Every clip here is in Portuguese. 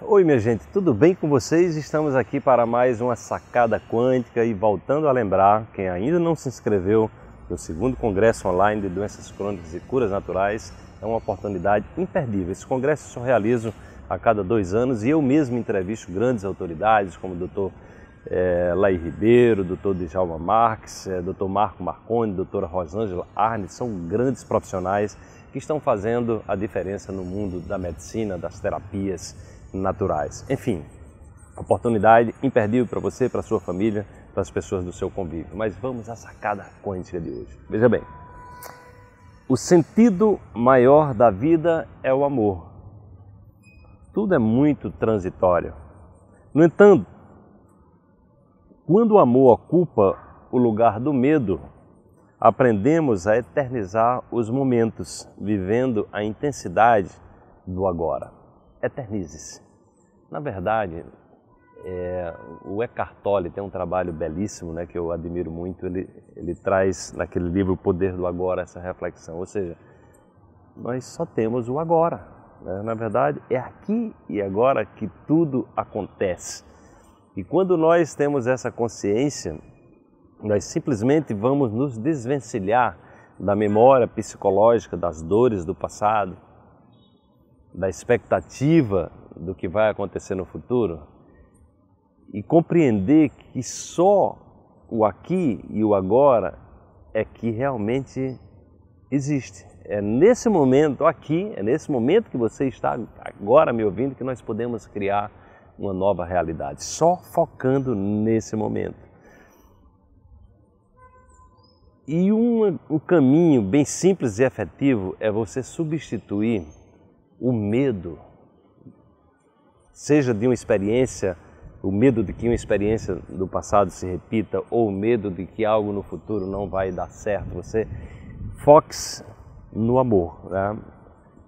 Oi, minha gente, tudo bem com vocês? Estamos aqui para mais uma sacada quântica e voltando a lembrar quem ainda não se inscreveu no segundo congresso online de doenças crônicas e curas naturais é uma oportunidade imperdível. Esse congresso eu só realizo a cada dois anos e eu mesmo entrevisto grandes autoridades como o doutor é, Laí Ribeiro, doutor Djalma Marques, é, doutor Marco Marconi, doutora Rosângela Arnes, são grandes profissionais que estão fazendo a diferença no mundo da medicina, das terapias naturais. Enfim, oportunidade imperdível para você, para sua família, para as pessoas do seu convívio. Mas vamos à sacada corrente de hoje. Veja bem, o sentido maior da vida é o amor. Tudo é muito transitório. No entanto, quando o amor ocupa o lugar do medo, aprendemos a eternizar os momentos, vivendo a intensidade do agora eternizes. Na verdade, é, o Eckhart Tolle tem um trabalho belíssimo, né, que eu admiro muito. Ele, ele traz naquele livro O Poder do Agora essa reflexão. Ou seja, nós só temos o agora. Né? Na verdade, é aqui e agora que tudo acontece. E quando nós temos essa consciência, nós simplesmente vamos nos desvencilhar da memória psicológica, das dores do passado, da expectativa do que vai acontecer no futuro e compreender que só o aqui e o agora é que realmente existe. É nesse momento aqui, é nesse momento que você está agora me ouvindo que nós podemos criar uma nova realidade, só focando nesse momento. E um, um caminho bem simples e efetivo é você substituir o medo, seja de uma experiência, o medo de que uma experiência do passado se repita ou o medo de que algo no futuro não vai dar certo, você foque no amor. Né?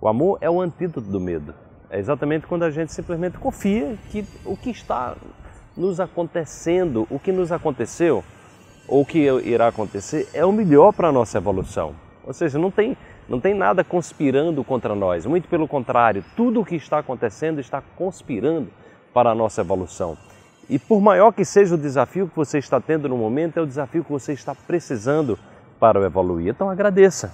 O amor é o antídoto do medo. É exatamente quando a gente simplesmente confia que o que está nos acontecendo, o que nos aconteceu ou o que irá acontecer é o melhor para a nossa evolução. Ou seja, não tem não tem nada conspirando contra nós, muito pelo contrário, tudo o que está acontecendo está conspirando para a nossa evolução. E por maior que seja o desafio que você está tendo no momento, é o desafio que você está precisando para evoluir. Então agradeça.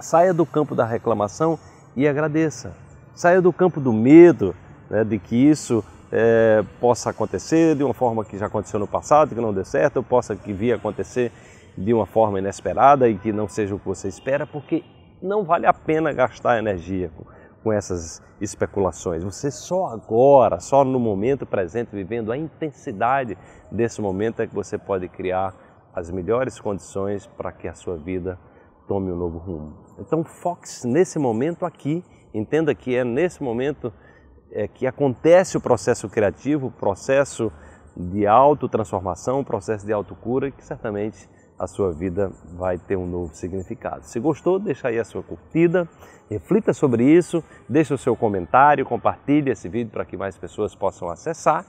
Saia do campo da reclamação e agradeça. Saia do campo do medo né, de que isso é, possa acontecer de uma forma que já aconteceu no passado, que não deu certo, ou possa que vir acontecer de uma forma inesperada e que não seja o que você espera, porque não vale a pena gastar energia com, com essas especulações. Você só agora, só no momento presente, vivendo a intensidade desse momento, é que você pode criar as melhores condições para que a sua vida tome um novo rumo. Então, foque nesse momento aqui, entenda que é nesse momento é, que acontece o processo criativo, o processo de autotransformação, o processo de autocura, que certamente a sua vida vai ter um novo significado. Se gostou, deixa aí a sua curtida, reflita sobre isso, deixa o seu comentário, compartilhe esse vídeo para que mais pessoas possam acessar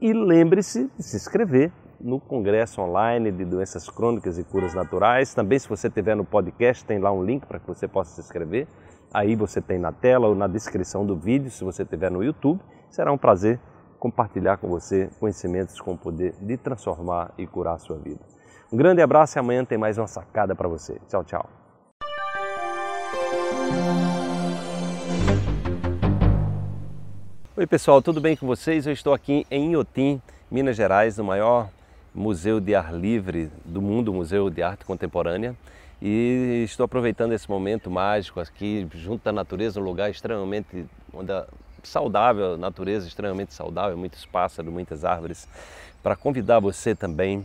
e lembre-se de se inscrever no Congresso Online de Doenças Crônicas e Curas Naturais. Também, se você tiver no podcast, tem lá um link para que você possa se inscrever. Aí você tem na tela ou na descrição do vídeo, se você tiver no YouTube. Será um prazer compartilhar com você conhecimentos com o poder de transformar e curar a sua vida. Um grande abraço e amanhã tem mais uma sacada para você. Tchau, tchau. Oi, pessoal, tudo bem com vocês? Eu estou aqui em Inhotim, Minas Gerais, no maior museu de ar livre do mundo, Museu de Arte Contemporânea. E estou aproveitando esse momento mágico aqui, junto à natureza, um lugar extremamente onde é a saudável, natureza extremamente saudável, muitos pássaros, muitas árvores, para convidar você também